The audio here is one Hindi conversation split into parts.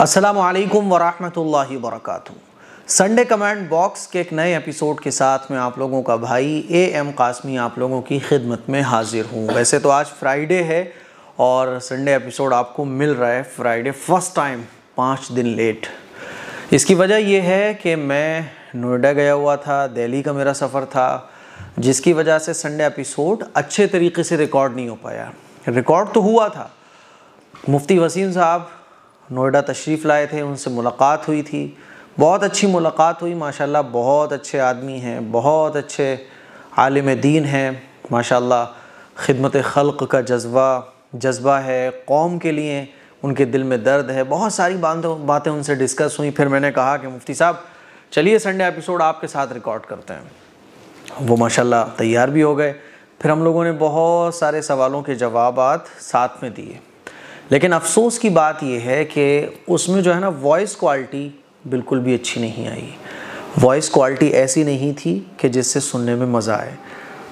असलकम वरहमल वरक संडे कमेंट बॉक्स के एक नए एपिसोड के साथ मैं आप लोगों का भाई ए एम कासमी आप लोगों की खिदमत में हाजिर हूँ वैसे तो आज फ्राइडे है और संडे एपिसोड आपको मिल रहा है फ्राइडे फर्स्ट टाइम पाँच दिन लेट इसकी वजह यह है कि मैं नोएडा गया हुआ था दिल्ली का मेरा सफ़र था जिसकी वजह से संडे एपिसोड अच्छे तरीके से रिकॉर्ड नहीं हो पाया रिकॉर्ड तो हुआ था मुफ्ती वसीम साहब नोएडा तशरीफ़ लाए थे उनसे मुलाकात हुई थी बहुत अच्छी मुलाकात हुई माशाल्लाह बहुत अच्छे आदमी हैं बहुत अच्छे आलिम दीन हैं माशाल्लाह खिदमत खल्क का जज्बा जज्बा है कौम के लिए उनके दिल में दर्द है बहुत सारी बातें उनसे डिस्कस हुई फिर मैंने कहा कि मुफ्ती साहब चलिए संडे एपिसोड आपके साथ रिकॉर्ड करते हैं वो माशाल्लाह तैयार भी हो गए फिर हम लोगों ने बहुत सारे सवालों के जवाब साथ में दिए लेकिन अफसोस की बात यह है कि उसमें जो है ना वॉइस क्वालिटी बिल्कुल भी अच्छी नहीं आई वॉइस क्वालिटी ऐसी नहीं थी कि जिससे सुनने में मज़ा आए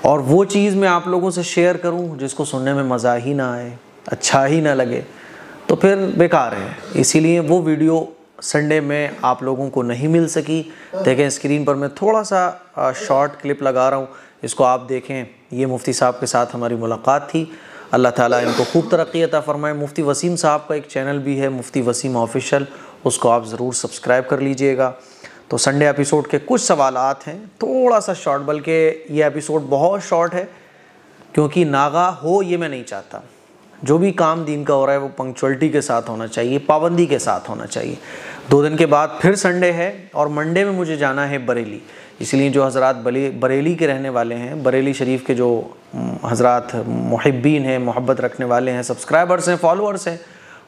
और वो चीज़ मैं आप लोगों से शेयर करूं जिसको सुनने में मज़ा ही ना आए अच्छा ही ना लगे तो फिर बेकार है इसीलिए वो वीडियो संडे में आप लोगों को नहीं मिल सकी देखें स्क्रीन पर मैं थोड़ा सा शॉर्ट क्लिप लगा रहा हूँ इसको आप देखें ये मुफ्ती साहब के साथ हमारी मुलाकात थी अल्लाह ताला इनको खूब तरक्की अता फ़रमाए मुफ्ती वसीम साहब का एक चैनल भी है मुफ्ती वसीम ऑफिशियल उसको आप ज़रूर सब्सक्राइब कर लीजिएगा तो संडे एपिसोड के कुछ सवाल हैं थोड़ा सा शॉर्ट बल्कि ये एपिसोड बहुत शॉर्ट है क्योंकि नागा हो ये मैं नहीं चाहता जो भी काम दीन का हो रहा है वो पंक्चुअलिटी के साथ होना चाहिए पाबंदी के साथ होना चाहिए दो दिन के बाद फिर संडे है और मंडे में मुझे जाना है बरेली इसलिए जो हज़रत बले बरेली के रहने वाले हैं बरेली शरीफ के जो हज़रत महब्बीन हैं मोहब्बत रखने वाले हैं सब्सक्राइबर्स हैं फॉलोअर्स हैं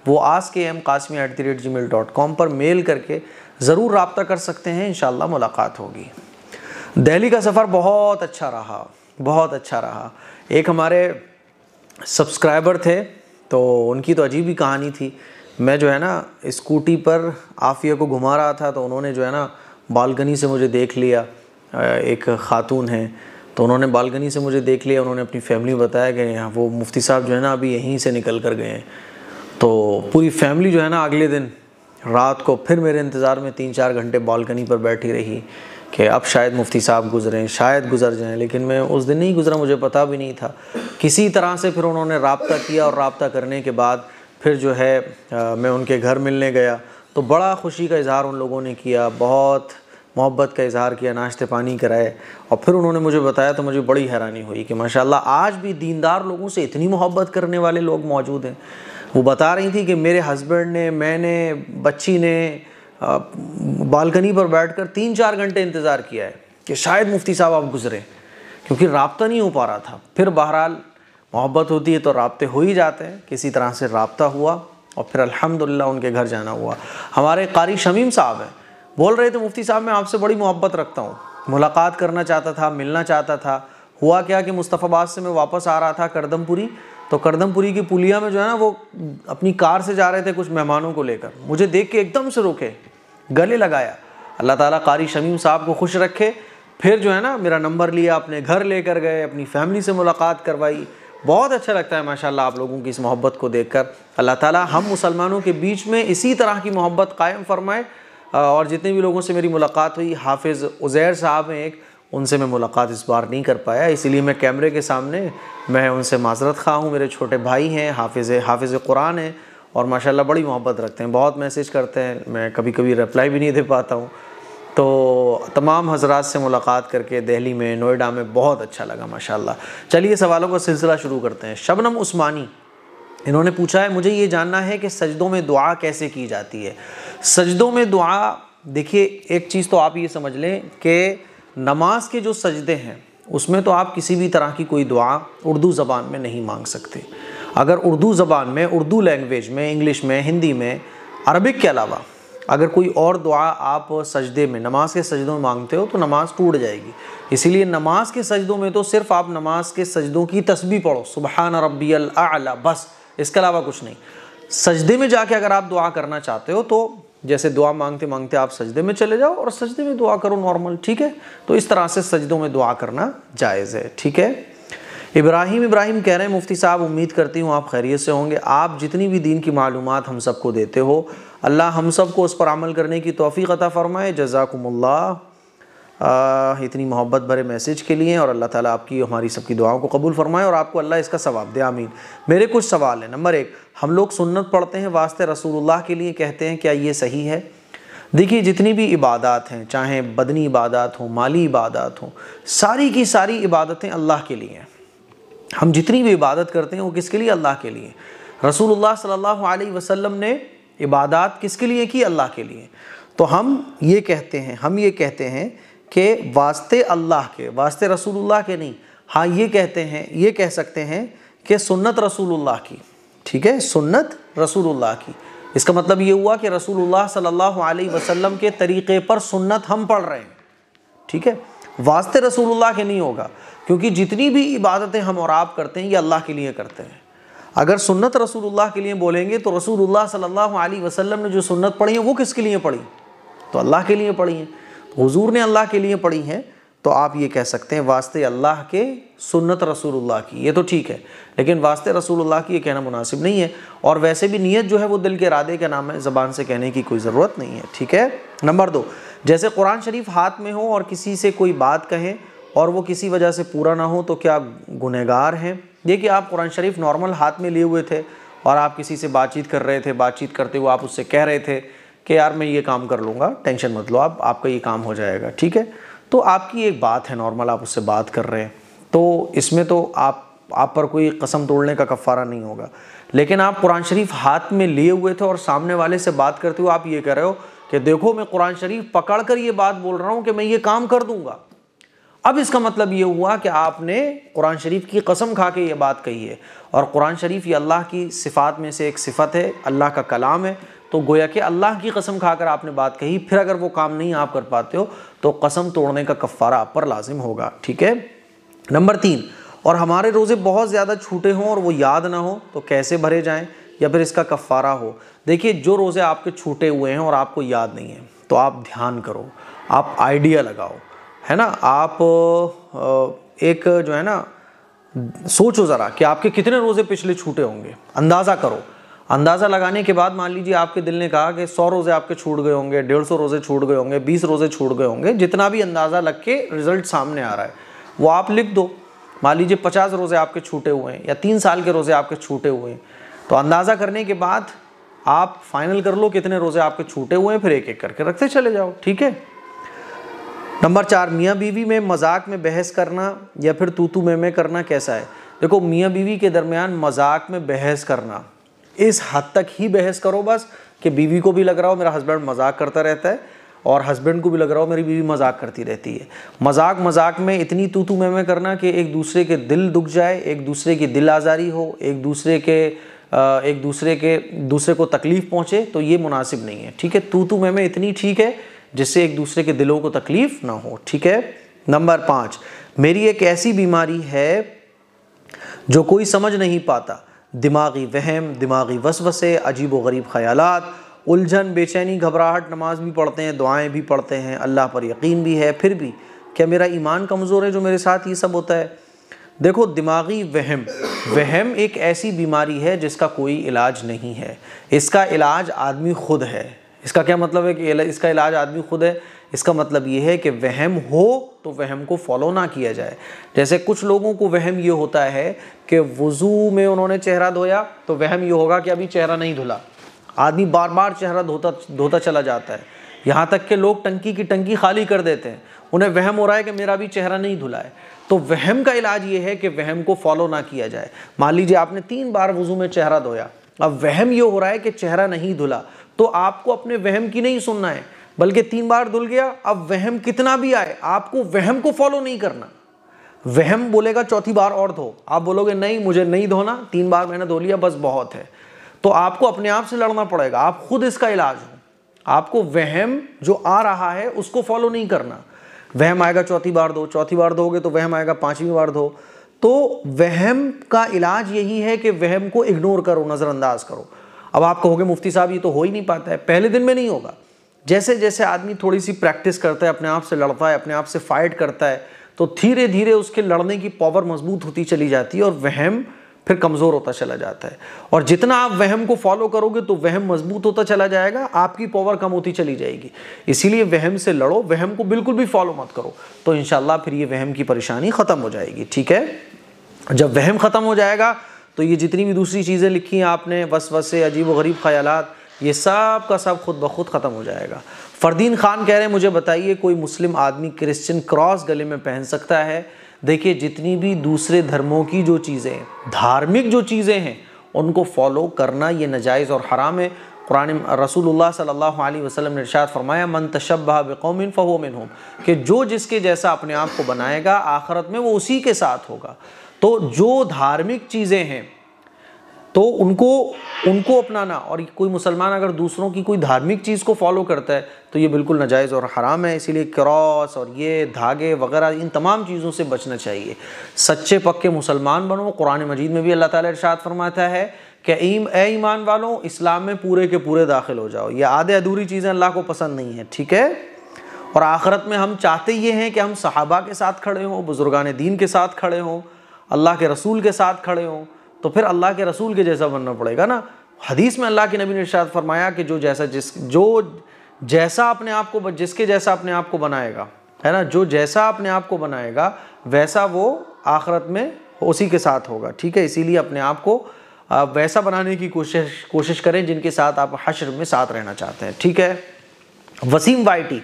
वो S K M Qasmi at the rate Gmail dot com पर मेल करके ज़रूर रबता कर सकते हैं इन मुलाकात होगी दिल्ली का सफ़र बहुत अच्छा रहा बहुत अच्छा रहा एक हमारे सब्सक्राइबर थे तो उनकी तो अजीब ही कहानी थी मैं जो है ना स्कूटी पर आफिया को घुमा रहा था तो उन्होंने जो है ना बालकनी से मुझे देख लिया एक खातून हैं तो उन्होंने बालकनी से मुझे देख लिया उन्होंने अपनी फैमिली बताया कि यहाँ वो मुफ्ती साहब जो है ना अभी यहीं से निकल कर गए हैं तो पूरी फैमिली जो है ना अगले दिन रात को फिर मेरे इंतज़ार में तीन चार घंटे बालकनी पर बैठी रही कि अब शायद मुफ्ती साहब गुजरें शायद गुजर जाएं लेकिन मैं उस दिन नहीं गुजरा मुझे पता भी नहीं था किसी तरह से फिर उन्होंने रबता किया और रबता करने के बाद फिर जो है आ, मैं उनके घर मिलने गया तो बड़ा खुशी का इजहार उन लोगों ने किया बहुत मोहब्बत का इजहार किया नाश्ते पानी कराए और फिर उन्होंने मुझे बताया तो मुझे बड़ी हैरानी हुई कि माशाल्लाह आज भी दीनदार लोगों से इतनी मोहब्बत करने वाले लोग मौजूद हैं वो बता रही थी कि मेरे हस्बैंड ने मैंने बच्ची ने बालकनी पर बैठकर तीन चार घंटे इंतज़ार किया है कि शायद मुफ्ती साहब आप गुज़रें क्योंकि रबता नहीं हो पा रहा था फिर बहरहाल मोहब्बत होती है तो रबते हो ही जाते हैं किसी तरह से रबता हुआ और फिर अलहमदिल्ला उनके घर जाना हुआ हमारे कारी शमीम साहब हैं बोल रहे थे मुफ्ती साहब मैं आपसे बड़ी मोहब्बत रखता हूँ मुलाकात करना चाहता था मिलना चाहता था हुआ क्या कि मुस्तफ़ाबाद से मैं वापस आ रहा था करदमपुरी तो करदमपुरी की पुलिया में जो है ना वो अपनी कार से जा रहे थे कुछ मेहमानों को लेकर मुझे देख के एकदम से रोके गले लगाया अल्लाह ताला कारी शमीम साहब को खुश रखे फिर जो है ना मेरा नंबर लिया अपने घर लेकर गए अपनी फैमिली से मुलाकात करवाई बहुत अच्छा लगता है माशाल्लाह आप लोगों की इस मोहब्बत को देखकर अल्लाह ताला हम मुसलमानों के बीच में इसी तरह की मोहब्बत कायम फरमाए और जितने भी लोगों से मेरी मुलाकात हुई हाफिज़ उज़ैर साहब हैं एक उनसे मैं मुलाकात इस बार नहीं कर पाया इसीलिए मैं कैमरे के सामने मैं उनसे माजरत खा हूँ मेरे छोटे भाई हैं हाफिज़ हाफिज़ कुरान हैं और माशाल्लाह बड़ी मोहब्बत रखते हैं बहुत मैसेज करते हैं मैं कभी कभी रिप्लाई भी नहीं दे पाता हूँ तो तमाम हजरात से मुलाकात करके दिल्ली में नोएडा में बहुत अच्छा लगा माशाल्लाह चलिए सवालों का सिलसिला शुरू करते हैं शबनम उस्मानी इन्होंने पूछा है मुझे ये जानना है कि सजदों में दुआ कैसे की जाती है सजदों में दुआ देखिए एक चीज़ तो आप ये समझ लें कि नमाज के जो सजदे हैं उसमें तो आप किसी भी तरह की कोई दुआ उर्दू ज़बान में नहीं मांग सकते अगर उर्दू ज़बान में उर्दू लैंग्वेज में इंग्लिश में हिंदी में अरबिक के अलावा अगर कोई और दुआ आप सजदे में नमाज के सजदों में मांगते हो तो नमाज टूट जाएगी इसीलिए नमाज के सजदों में तो सिर्फ आप नमाज के सजदों की तस्बी पढ़ो सुबहान रबी अला बस इसके अलावा कुछ नहीं सजदे में जाके अगर आप दुआ करना चाहते हो तो जैसे दुआ मांगते मांगते आप सजदे में चले जाओ और सजदे में दुआ करो नॉर्मल ठीक है तो इस तरह से सजदों में दुआ करना जायज़ है ठीक है इब्राहिम इब्राहिम कह रहे हैं मुफ्ती साहब उम्मीद करती हूँ आप खैरियत से होंगे आप जितनी भी दीन की मालूम हम सबको देते हो अल्लाह हम सबको उस पर अमल करने की तोफ़ी अता फ़रमाए जजाकम्ला आ, इतनी मोहब्बत भरे मैसेज के लिए और अल्लाह ताला आपकी हमारी सबकी दुआओं को कबूल फरमाए और आपको अल्लाह इसका सवाब दे आमीन मेरे कुछ सवाल हैं नंबर एक हम लोग सुन्नत पढ़ते हैं वास्ते रसूलुल्लाह के लिए कहते हैं क्या ये सही है देखिए जितनी भी इबादत हैं चाहे बदनी इबादत हो माली इबादत हों सारी की सारी इबादतें अल्लाह के लिए हैं हम जितनी भी इबादत करते हैं वो किसके लिए अल्लाह के लिए रसूलुल्लाह सल्लल्लाहु अलैहि वसल्लम ने इबादत किसके लिए की अल्लाह के लिए तो हम ये कहते हैं हम ये कहते हैं के वास्ते अल्लाह के वास्ते रसूलुल्लाह के नहीं हाँ ये कहते हैं ये कह सकते हैं कि सुन्नत रसूलुल्लाह की ठीक है सुन्नत रसूलुल्लाह की इसका मतलब ये हुआ कि रसूलुल्लाह सल्लल्लाहु अलैहि वसल्लम के तरीक़े पर सुन्नत हम पढ़ रहे हैं ठीक है वास्ते रसूलुल्लाह के नहीं होगा क्योंकि जितनी भी इबादतें हम और आप करते हैं ये अल्लाह के लिए करते हैं अगर सुन्नत रसूलुल्लाह के लिए बोलेंगे तो रसूलुल्लाह सल्लल्लाहु अलैहि वसल्लम ने जो सुन्नत पढ़ी है वो किसके लिए पढ़ी तो अल्लाह के लिए पढ़ी है हुजूर ने अल्लाह के लिए पढ़ी हैं तो आप ये कह सकते हैं वास्ते अल्लाह के सुन्नत रसूलुल्लाह की ये तो ठीक है लेकिन वास्ते रसूलुल्लाह की ये कहना मुनासिब नहीं है और वैसे भी नीयत जो है वो दिल के इरादे का नाम है ज़बान से कहने की कोई ज़रूरत नहीं है ठीक है नंबर दो जैसे कुरान शरीफ हाथ में हो और किसी से कोई बात कहें और वो किसी वजह से पूरा ना हो तो क्या गुनहगार हैं देखिए आप कुरान शरीफ नॉर्मल हाथ में लिए हुए थे और आप किसी से बातचीत कर रहे थे बातचीत करते हुए आप उससे कह रहे थे कि यार मैं ये काम कर लूँगा टेंशन मत लो आप आपका ये काम हो जाएगा ठीक है तो आपकी एक बात है नॉर्मल आप उससे बात कर रहे हैं तो इसमें तो आप आप पर कोई कसम तोड़ने का कफ़ारा नहीं होगा लेकिन आप कुरान शरीफ हाथ में लिए हुए थे और सामने वाले से बात करते हुए आप ये कह रहे हो कि देखो मैं कुरान शरीफ पकड़ कर ये बात बोल रहा हूँ कि मैं ये काम कर दूँगा अब इसका मतलब ये हुआ कि आपने कुरान शरीफ की कसम खा के ये बात कही है और कुरान शरीफ ये अल्लाह की सिफ़ात में से एक सिफ़त है अल्लाह का कलाम है तो गोया कि अल्लाह की कसम खाकर आपने बात कही फिर अगर वो काम नहीं आप कर पाते हो तो कसम तोड़ने का कफ़ारा आप पर लाजिम होगा ठीक है नंबर तीन और हमारे रोज़े बहुत ज़्यादा छूटे हों और वो याद ना हो तो कैसे भरे जाएँ या फिर इसका कफ़ारा हो देखिए जो रोज़े आपके छूटे हुए हैं और आपको याद नहीं है तो आप ध्यान करो आप आइडिया लगाओ है ना आप एक जो है ना सोचो ज़रा कि आपके कितने रोज़े पिछले छूटे होंगे अंदाज़ा करो अंदाज़ा लगाने के बाद मान लीजिए आपके दिल ने कहा कि सौ रोज़े आपके छूट गए होंगे डेढ़ सौ रोज़े छूट गए होंगे बीस रोज़े छूट गए होंगे जितना भी अंदाज़ा लग के रिज़ल्ट सामने आ रहा है वो आप लिख दो मान लीजिए पचास रोज़े आपके छूटे हुए हैं या तीन साल के रोज़े आपके छूटे हुए हैं तो अंदाज़ा करने के बाद आप फाइनल कर लो कितने रोज़े आपके छूटे हुए हैं फिर एक एक करके रखते चले जाओ ठीक है नंबर चार मियाँ बीवी में मजाक में बहस करना या फिर तूतू तू में में करना कैसा है देखो मियाँ बीवी के दरमियान मजाक में बहस करना इस हद तक ही बहस करो बस कि बीवी को भी लग रहा हो मेरा हस्बैंड मजाक करता रहता है और हस्बैंड को भी लग रहा हो मेरी बीवी मजाक करती रहती है मजाक मजाक में इतनी तू तू मैं मैं करना कि एक दूसरे के दिल दुख जाए एक दूसरे की दिल आज़ारी हो एक दूसरे के एक दूसरे के दूसरे को तकलीफ़ पहुँचे तो ये मुनासिब नहीं है ठीक है तू तू मैं मैं इतनी ठीक है जिससे एक दूसरे के दिलों को तकलीफ़ ना हो ठीक है नंबर पाँच मेरी एक ऐसी बीमारी है जो कोई समझ नहीं पाता दिमागी वहम दिमागी वसवसे अजीब व गरीब ख्याल उलझन बेचैनी घबराहट नमाज भी पढ़ते हैं दुआएं भी पढ़ते हैं अल्लाह पर यकीन भी है फिर भी क्या मेरा ईमान कमज़ोर है जो मेरे साथ ये सब होता है देखो दिमागी वहम वहम एक ऐसी बीमारी है जिसका कोई इलाज नहीं है इसका इलाज आदमी खुद है इसका क्या मतलब है कि इसका इलाज आदमी खुद है इसका मतलब ये है कि वहम हो तो वहम को फॉलो ना किया जाए जैसे कुछ लोगों को वहम ये होता है कि वज़ू में उन्होंने चेहरा धोया तो वहम ये होगा कि अभी चेहरा नहीं धुला आदमी बार बार चेहरा धोता धोता चला जाता है यहाँ तक कि लोग टंकी की टंकी खाली कर देते हैं उन्हें वहम हो रहा है कि मेरा भी चेहरा नहीं धुला है तो वहम का इलाज ये है कि वहम को फॉलो ना किया जाए मान लीजिए आपने तीन बार वज़ू में चेहरा धोया अब वहम ये हो रहा है कि चेहरा नहीं धुला तो आपको अपने वहम की नहीं सुनना है बल्कि तीन बार धुल गया अब वहम कितना भी आए आपको वहम को फॉलो नहीं करना वहम बोलेगा चौथी बार और धो आप बोलोगे नहीं मुझे नहीं धोना तीन बार मैंने धो लिया बस बहुत है तो आपको अपने आप से लड़ना पड़ेगा आप खुद इसका इलाज हो आपको वहम जो आ रहा है उसको फॉलो नहीं करना वहम आएगा चौथी बार दो चौथी बार धोगे तो वहम आएगा पांचवी बार धो तो वहम का इलाज यही है कि वहम को इग्नोर करो नज़रअंदाज करो अब आप कहोगे मुफ्ती साहब ये तो हो ही नहीं पाता है पहले दिन में नहीं होगा जैसे जैसे आदमी थोड़ी सी प्रैक्टिस करता है अपने आप से लड़ता है अपने आप से फाइट करता है तो धीरे धीरे उसके लड़ने की पावर मजबूत होती चली जाती है और वहम फिर कमज़ोर होता चला जाता है और जितना आप वहम को फॉलो करोगे तो वहम मजबूत होता चला जाएगा आपकी पावर कम होती चली जाएगी इसीलिए वहम से लड़ो वहम को बिल्कुल भी फॉलो मत करो तो इन फिर ये वहम की परेशानी ख़त्म हो जाएगी ठीक है जब वहम ख़त्म हो जाएगा तो ये जितनी भी दूसरी चीज़ें लिखी हैं आपने वस वसे अजीब व गरीब ख्यालात ये सब का सब खुद ब खुद ख़त्म हो जाएगा फ़रदीन ख़ान कह रहे हैं मुझे बताइए कोई मुस्लिम आदमी क्रिश्चियन क्रॉस गले में पहन सकता है देखिए जितनी भी दूसरे धर्मों की जो चीज़ें धार्मिक जो चीज़ें हैं उनको फॉलो करना ये नजायज़ और हराम है कुरान रसूल सल्ला वसलम ने इरशाद फरमाया मन तशब्बा बिकौमिन फ़हो मिनहुम कि जो जिसके जैसा अपने आप को बनाएगा आखरत में वो उसी के साथ होगा तो जो धार्मिक चीज़ें हैं तो उनको उनको अपनाना और कोई मुसलमान अगर दूसरों की कोई धार्मिक चीज़ को फॉलो करता है तो ये बिल्कुल नजायज़ और हराम है इसीलिए क्रॉस और ये धागे वगैरह इन तमाम चीज़ों से बचना चाहिए सच्चे पक्के मुसलमान बनो कुरान मजीद में भी अल्लाह ताला इरशाद फरमाता है कि ईम ए ईमान वालों इस्लाम में पूरे के पूरे दाखिल हो जाओ ये आधे अधूरी चीज़ें अल्लाह को पसंद नहीं है ठीक है और आखरत में हम चाहते ये हैं कि हम सहाबा के साथ खड़े हों बुज़ुर्गान दीन के साथ खड़े हों अल्लाह के रसूल के साथ खड़े हों तो फिर अल्लाह के रसूल के जैसा बनना पड़ेगा ना हदीस में अल्लाह के नबी ने इर्शाद फरमाया कि जो जैसा जिस जो जैसा अपने आप को जिसके जैसा अपने आप को बनाएगा है ना जो जैसा अपने आप को बनाएगा वैसा वो आखरत में उसी के साथ होगा ठीक है इसीलिए अपने आप को वैसा बनाने की कोशिश कोशिश करें जिनके साथ आप हशर में साथ रहना चाहते हैं ठीक है वसीम वाइटी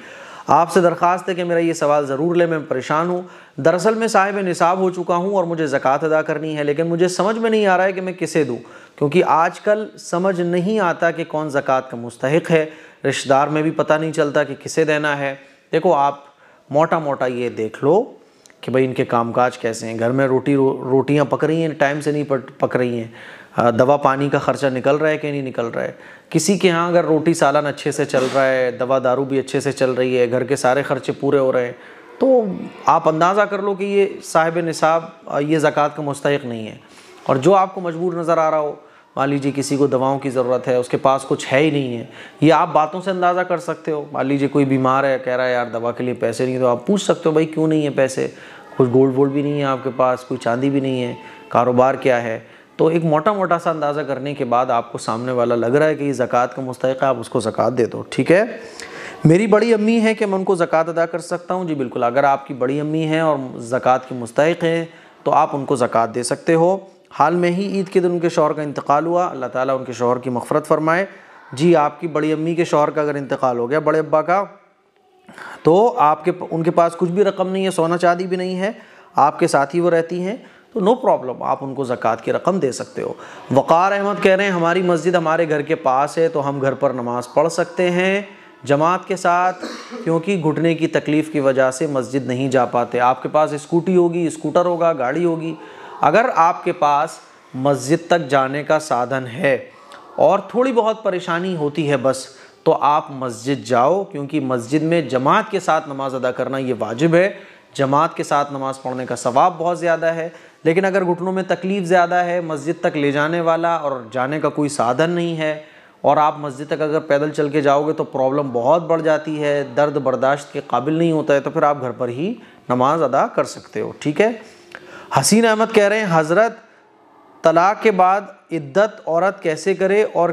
आपसे दरख्वास्त है कि मेरा ये सवाल ज़रूर ले मैं परेशान हूँ दरअसल मैं साहिब निसाब हो चुका हूँ और मुझे ज़क़़त अदा करनी है लेकिन मुझे समझ में नहीं आ रहा है कि मैं किसे दूँ क्योंकि आजकल समझ नहीं आता कि कौन ज़क़़त का मुस्तक है रिश्तेदार में भी पता नहीं चलता कि किसे देना है देखो आप मोटा मोटा ये देख लो कि भाई इनके कामकाज कैसे हैं घर में रोटी रो, रोटियाँ पक रही हैं टाइम से नहीं पक रही हैं हाँ, दवा पानी का खर्चा निकल रहा है कि नहीं निकल रहा है किसी के यहाँ अगर रोटी सालन अच्छे से चल रहा है दवा दारू भी अच्छे से चल रही है घर के सारे खर्चे पूरे हो रहे हैं तो आप अंदाज़ा कर लो कि ये साहिब निसाब ये ज़क़़त का मुस्तक नहीं है और जो आपको मजबूर नज़र आ रहा हो मान लीजिए किसी को दवाओं की ज़रूरत है उसके पास कुछ है ही नहीं है ये आप बातों से अंदाज़ा कर सकते हो मान लीजिए कोई बीमार है कह रहा है यार दवा के लिए पैसे नहीं है तो आप पूछ सकते हो भाई क्यों नहीं है पैसे कुछ गोल्ड वोल्ड भी नहीं है आपके पास कोई चांदी भी नहीं है कारोबार क्या है तो एक मोटा मोटा सा अंदाज़ा करने के बाद आपको सामने वाला लग रहा है कि ये ज़क़़त का मुस्तक है आप उसको ज़क़़त दे दो ठीक है मेरी बड़ी अम्मी है कि मैं उनको ज़क़़त अदा कर सकता हूँ जी बिल्कुल अगर आपकी बड़ी अम्मी हैं और ज़क़़त के मुस्तक हैं तो आप उनको ज़क़़त दे सकते हो हाल में ही ईद के दिन उनके शोहर का इंतकाल हुआ अल्लाह ताली उनके शोहर की मफ़रत फरमाए जी आपकी बड़ी अम्मी के शोहर का अगर इंतकाल हो गया बड़े अब्बा का तो आपके उनके पास कुछ भी रकम नहीं है सोना चांदी भी नहीं है आपके साथ ही वो रहती हैं तो नो प्रॉब्लम आप उनको ज़क़़त की रकम दे सकते हो वक़ार अहमद कह रहे हैं हमारी मस्जिद हमारे घर के पास है तो हम घर पर नमाज़ पढ़ सकते हैं जमात के साथ क्योंकि घुटने की तकलीफ़ की वजह से मस्जिद नहीं जा पाते आपके पास स्कूटी होगी स्कूटर होगा गाड़ी होगी अगर आपके पास मस्जिद तक जाने का साधन है और थोड़ी बहुत परेशानी होती है बस तो आप मस्जिद जाओ क्योंकि मस्जिद में जमात के साथ नमाज़ अदा करना ये वाजिब है जमात के साथ नमाज़ पढ़ने का सवाब बहुत ज़्यादा है लेकिन अगर घुटनों में तकलीफ़ ज़्यादा है मस्जिद तक ले जाने वाला और जाने का कोई साधन नहीं है और आप मस्जिद तक अगर पैदल चल के जाओगे तो प्रॉब्लम बहुत बढ़ जाती है दर्द बर्दाश्त के काबिल नहीं होता है तो फिर आप घर पर ही नमाज अदा कर सकते हो ठीक है हसीन अहमद कह रहे हैं हज़रत तलाक के बाद इद्दत औरत कैसे करे और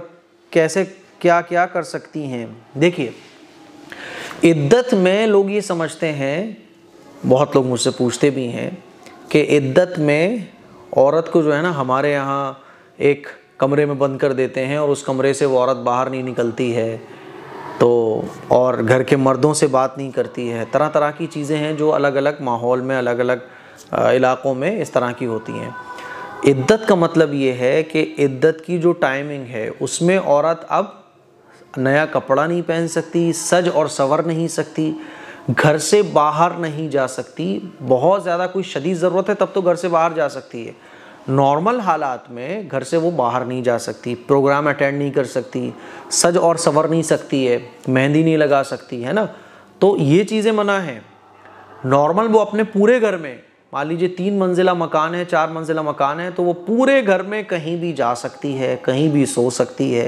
कैसे क्या क्या कर सकती हैं देखिए इद्दत में लोग ये समझते हैं बहुत लोग मुझसे पूछते भी हैं कि इद्दत में औरत को जो है ना हमारे यहाँ एक कमरे में बंद कर देते हैं और उस कमरे से वो औरत बाहर नहीं निकलती है तो और घर के मर्दों से बात नहीं करती है तरह तरह की चीज़ें हैं जो अलग अलग माहौल में अलग अलग इलाक़ों में इस तरह की होती हैं इद्दत का मतलब ये है कि इद्दत की जो टाइमिंग है उसमें औरत अब नया कपड़ा नहीं पहन सकती सज और सवर नहीं सकती घर से बाहर नहीं जा सकती बहुत ज़्यादा कोई शदीद ज़रूरत है तब तो घर से बाहर जा सकती है नॉर्मल हालात में घर से वो बाहर नहीं जा सकती प्रोग्राम अटेंड नहीं कर सकती सज और सवर नहीं सकती है मेहंदी नहीं लगा सकती है ना तो ये चीज़ें मना है नॉर्मल वो अपने पूरे घर में मान लीजिए तीन मंजिला मकान है चार मंजिला मकान है तो वो पूरे घर में कहीं भी जा सकती है कहीं भी सो सकती है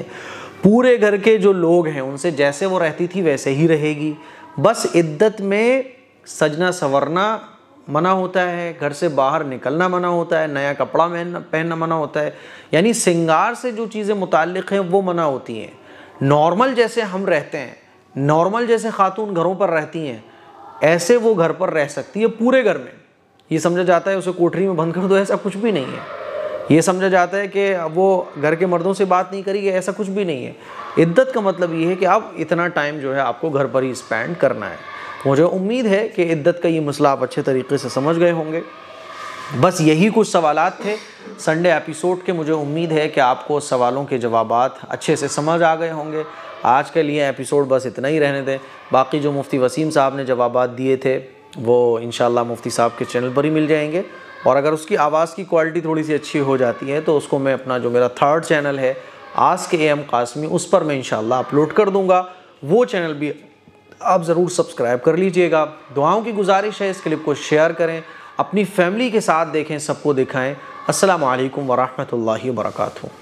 पूरे घर के जो लोग हैं उनसे जैसे वो रहती थी वैसे ही रहेगी बस इद्दत में सजना संवरना मना होता है घर से बाहर निकलना मना होता है नया कपड़ा पहनना पहनना मना होता है यानी सिंगार से जो चीज़ें मुतक़ हैं वो मना होती हैं नॉर्मल जैसे हम रहते हैं नॉर्मल जैसे खातून घरों पर रहती हैं ऐसे वो घर पर रह सकती है पूरे घर में ये समझा जाता है उसे कोठरी में बंद कर दो ऐसा कुछ भी नहीं है ये समझा जाता है कि वो घर के मर्दों से बात नहीं करेगी ऐसा कुछ भी नहीं है इद्दत का मतलब ये है कि आप इतना टाइम जो है आपको घर पर ही स्पेंड करना है मुझे उम्मीद है कि इद्दत का ये मसला आप अच्छे तरीके से समझ गए होंगे बस यही कुछ सवाल थे संडे एपिसोड के मुझे उम्मीद है कि आपको सवालों के जवाब अच्छे से समझ आ गए होंगे आज के लिए एपिसोड बस इतना ही रहने दें बाकी जो मुफ्ती वसीम साहब ने जवाब दिए थे वो इन मुफ्ती साहब के चैनल पर ही मिल जाएंगे और अगर उसकी आवाज़ की क्वालिटी थोड़ी सी अच्छी हो जाती है तो उसको मैं अपना जो मेरा थर्ड चैनल है आज के एम कासमी उस पर मैं इन अपलोड कर दूँगा वो चैनल भी आप ज़रूर सब्सक्राइब कर लीजिएगा दुआओं की गुजारिश है इस क्लिप को शेयर करें अपनी फैमिली के साथ देखें सबको दिखाएँ असलकम वरहमल वर्का